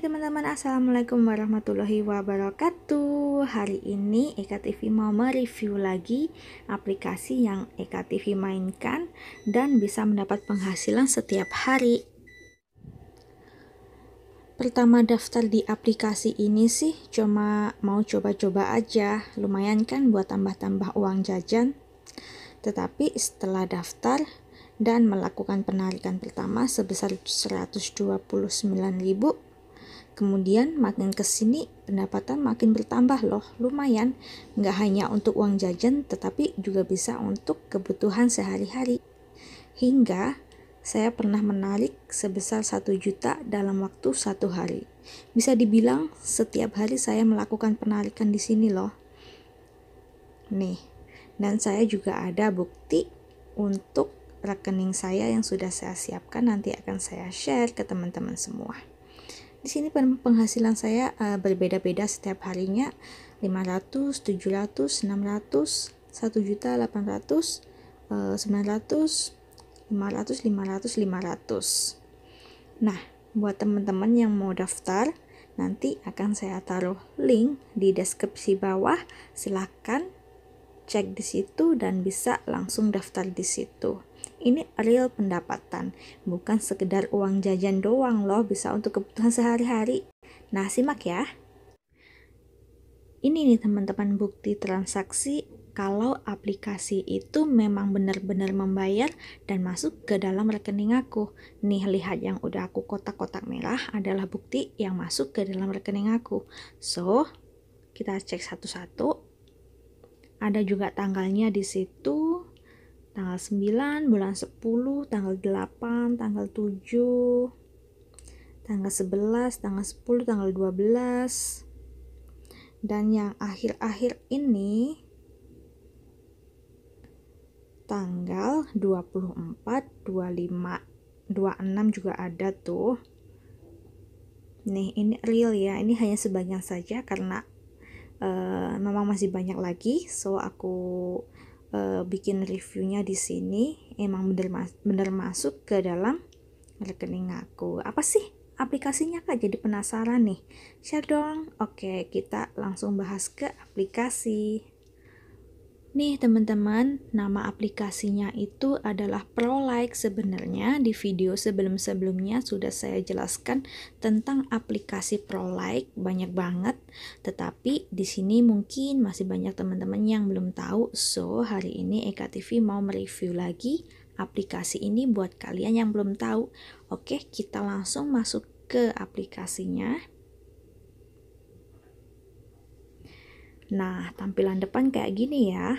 teman-teman, Assalamualaikum warahmatullahi wabarakatuh Hari ini Eka TV mau mereview lagi aplikasi yang Eka TV mainkan Dan bisa mendapat penghasilan setiap hari Pertama daftar di aplikasi ini sih cuma mau coba-coba aja Lumayan kan buat tambah-tambah uang jajan Tetapi setelah daftar dan melakukan penarikan pertama sebesar 129.000 kemudian makin kesini pendapatan makin bertambah loh lumayan nggak hanya untuk uang jajan tetapi juga bisa untuk kebutuhan sehari-hari hingga saya pernah menarik sebesar 1 juta dalam waktu satu hari. Bisa dibilang setiap hari saya melakukan penarikan di sini loh. Nih, dan saya juga ada bukti untuk rekening saya yang sudah saya siapkan nanti akan saya share ke teman-teman semua. Di sini penghasilan saya uh, berbeda-beda setiap harinya 500, 700, 600, 1 juta 800, 900, 500, 500, 500. Nah, buat teman-teman yang mau daftar, nanti akan saya taruh link di deskripsi bawah. Silahkan cek di situ dan bisa langsung daftar di situ ini real pendapatan, bukan sekedar uang jajan doang loh, bisa untuk kebutuhan sehari-hari. Nah, simak ya. Ini nih teman-teman bukti transaksi kalau aplikasi itu memang benar-benar membayar dan masuk ke dalam rekening aku. Nih, lihat yang udah aku kotak-kotak merah adalah bukti yang masuk ke dalam rekening aku. So, kita cek satu-satu. Ada juga tanggalnya di situ, tanggal 9, bulan 10, tanggal 8, tanggal 7, tanggal 11, tanggal 10, tanggal 12. Dan yang akhir-akhir ini tanggal 24, 25, 26 juga ada tuh. Nih, ini real ya. Ini hanya sebagian saja karena uh, memang masih banyak lagi. So aku uh, bikin reviewnya di sini emang bener, mas bener masuk ke dalam rekening aku apa sih aplikasinya kak jadi penasaran nih share dong oke kita langsung bahas ke aplikasi Nih teman-teman, nama aplikasinya itu adalah ProLike sebenarnya di video sebelum-sebelumnya sudah saya jelaskan tentang aplikasi ProLike banyak banget tetapi di sini mungkin masih banyak teman-teman yang belum tahu so hari ini Eka TV mau mereview lagi aplikasi ini buat kalian yang belum tahu oke kita langsung masuk ke aplikasinya Nah, tampilan depan kayak gini ya.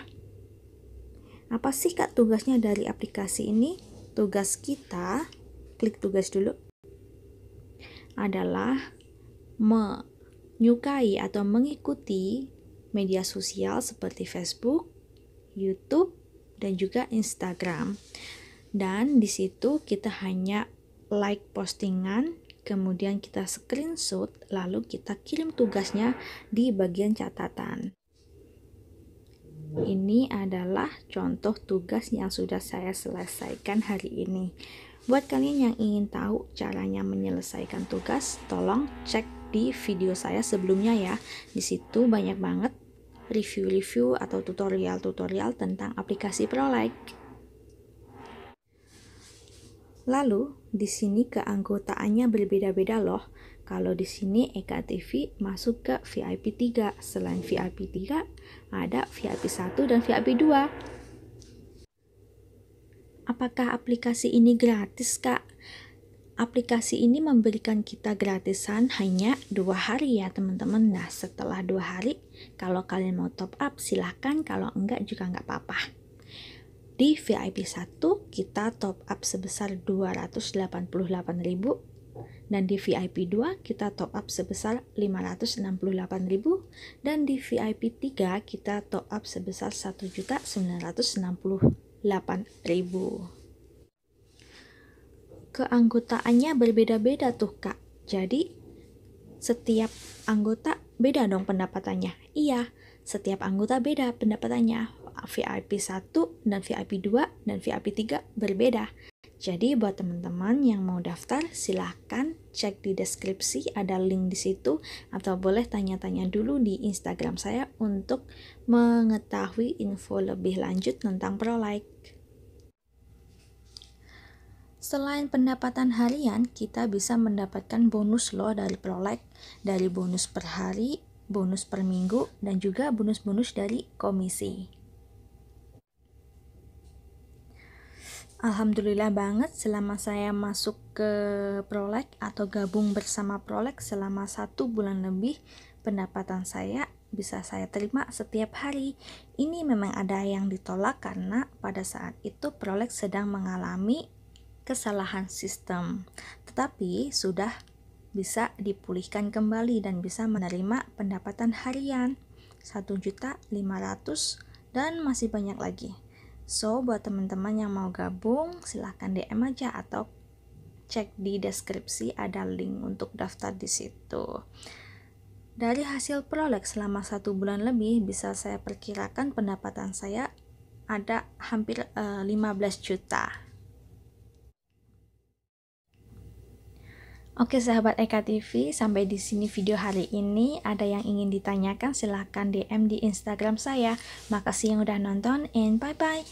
Apa sih Kak tugasnya dari aplikasi ini? Tugas kita, klik tugas dulu, adalah menyukai atau mengikuti media sosial seperti Facebook, YouTube, dan juga Instagram. Dan di situ kita hanya like postingan Kemudian kita screenshot, lalu kita kirim tugasnya di bagian catatan. Ini adalah contoh tugas yang sudah saya selesaikan hari ini. Buat kalian yang ingin tahu caranya menyelesaikan tugas, tolong cek di video saya sebelumnya ya. Di situ banyak banget review-review atau tutorial-tutorial tentang aplikasi Prolike. Lalu, di sini keanggotaannya berbeda-beda loh. Kalau di sini Eka TV masuk ke VIP 3. Selain VIP 3, ada VIP 1 dan VIP 2. Apakah aplikasi ini gratis, Kak? Aplikasi ini memberikan kita gratisan hanya dua hari ya teman-teman. Nah setelah dua hari, kalau kalian mau top up silahkan, kalau enggak juga enggak apa-apa. Di VIP 1 kita top up sebesar 288.000 dan di VIP 2 kita top up sebesar 568.000 dan di VIP 3 kita top up sebesar 1.968.000. Keanggotaannya berbeda-beda tuh, Kak. Jadi setiap anggota beda dong pendapatannya. Iya, setiap anggota beda pendapatannya. VIP 1 dan VIP 2 dan VIP 3 berbeda. Jadi buat teman-teman yang mau daftar silahkan cek di deskripsi ada link di situ atau boleh tanya-tanya dulu di Instagram saya untuk mengetahui info lebih lanjut tentang Prolike. Selain pendapatan harian, kita bisa mendapatkan bonus loh dari Prolike dari bonus per hari, bonus per minggu, dan juga bonus-bonus dari komisi. Alhamdulillah banget selama saya masuk ke Prolek atau gabung bersama Prolek selama satu bulan lebih, pendapatan saya bisa saya terima setiap hari. Ini memang ada yang ditolak karena pada saat itu Prolek sedang mengalami kesalahan sistem. Tetapi sudah bisa dipulihkan kembali dan bisa menerima pendapatan harian 1.500 dan masih banyak lagi. So, buat teman-teman yang mau gabung, silahkan DM aja atau cek di deskripsi ada link untuk daftar di situ. Dari hasil prolek selama satu bulan lebih, bisa saya perkirakan pendapatan saya ada hampir uh, eh, 15 juta. Oke sahabat Eka TV, sampai di sini video hari ini. Ada yang ingin ditanyakan silahkan DM di Instagram saya. Makasih yang udah nonton and bye-bye.